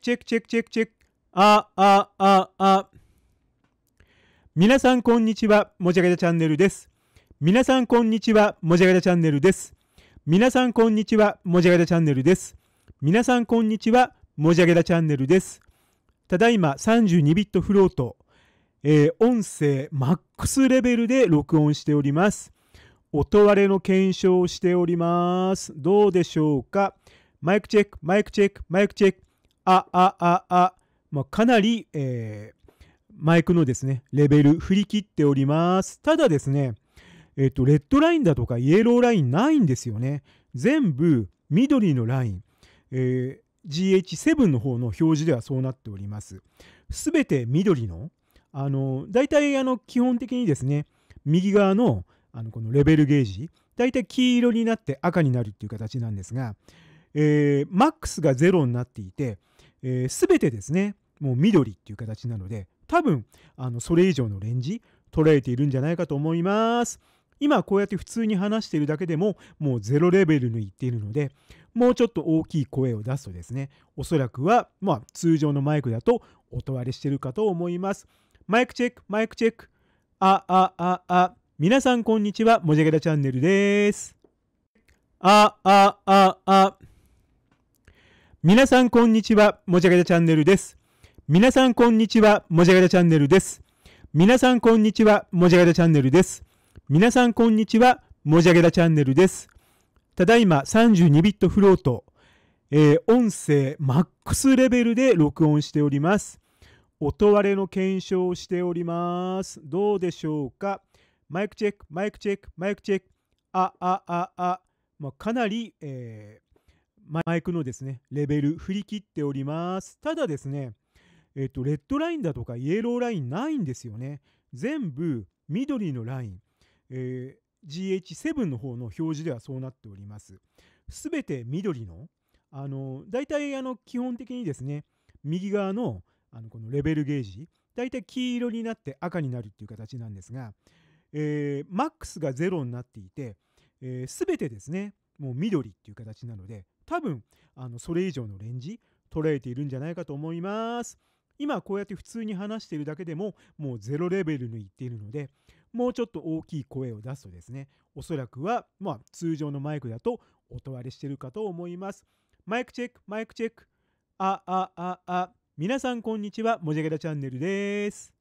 クチェックチェックチェックチェック。あ、あ、あ、あ。皆さんこんにちは。もじゃがたチャンネルです。皆さんこんにちは。もじゃがたチャンネルです。皆さんこんにちは。もじゃがたチャンネルです。皆さんこんにちは。もじゃげたチャンネルです。ただいま32ビットフロート、えー、音声マックスレベルで録音しております。音割れの検証をしております。どうでしょうかマイクチェック、マイクチェック、マイクチェック。あ、あ、あ、あ、まあ、かなり、えー、マイクのですね、レベル振り切っております。ただですね、えっ、と、レッドラインだとかイエローラインないんですよね。全部緑のライン、えー、GH7 の方の表示ではそうなっております。すべて緑の、あの、大体あの基本的にですね、右側のあのこのレベルゲージ、大体黄色になって赤になるっていう形なんですが、えー、マックスが0になっていて、えー、てですね、もう緑っていう形なので、多分、あの、それ以上のレンジ、捉えているんじゃないかと思います。今、こうやって普通に話しているだけでも、もうゼロレベルにいっているので、もうちょっと大きい声を出すとですね、おそらくは、まあ、通常のマイクだと音割れしてるかと思います。マイクチェック、マイクチェック。あ、あ、あ、あ。皆さん、こんにちは。もじゃげだチャンネルです。あ、あ、あ、あ。皆さんこんにちは、もじゃがたチャンネルです。皆さんこんにちは、もじゃがたチャンネルです。皆さんこんにちは、もじゃがたチャンネルです。皆さんこんにちは、もじゃがたチャンネルです。ただいま32ビットフロート、えー、音声マックスレベルで録音しております。音割れの検証をしております。どうでしょうかマイクチェック、マイクチェック、マイクチェック。あ、あ、あ、あ。まあ、かなり、えーマイクのですね、レベル振り切っております。ただですね、えっと、レッドラインだとかイエローラインないんですよね。全部緑のライン、えー、GH7 の方の表示ではそうなっております。すべて緑の、あの、大体あの基本的にですね、右側のあのこのレベルゲージ、大体黄色になって赤になるっていう形なんですが、えー、マックスが0になっていて、す、えー、べ、てですね、もう緑っていう形なので多分あのそれ以上のレンジ捉えているんじゃないかと思います。今こうやって普通に話しているだけでももうゼロレベルにいっているのでもうちょっと大きい声を出すとですねおそらくはまあ通常のマイクだと音割れしてるかと思います。マイクチェックマイクチェックああああ皆さんこんにちはもじゃげたチャンネルです。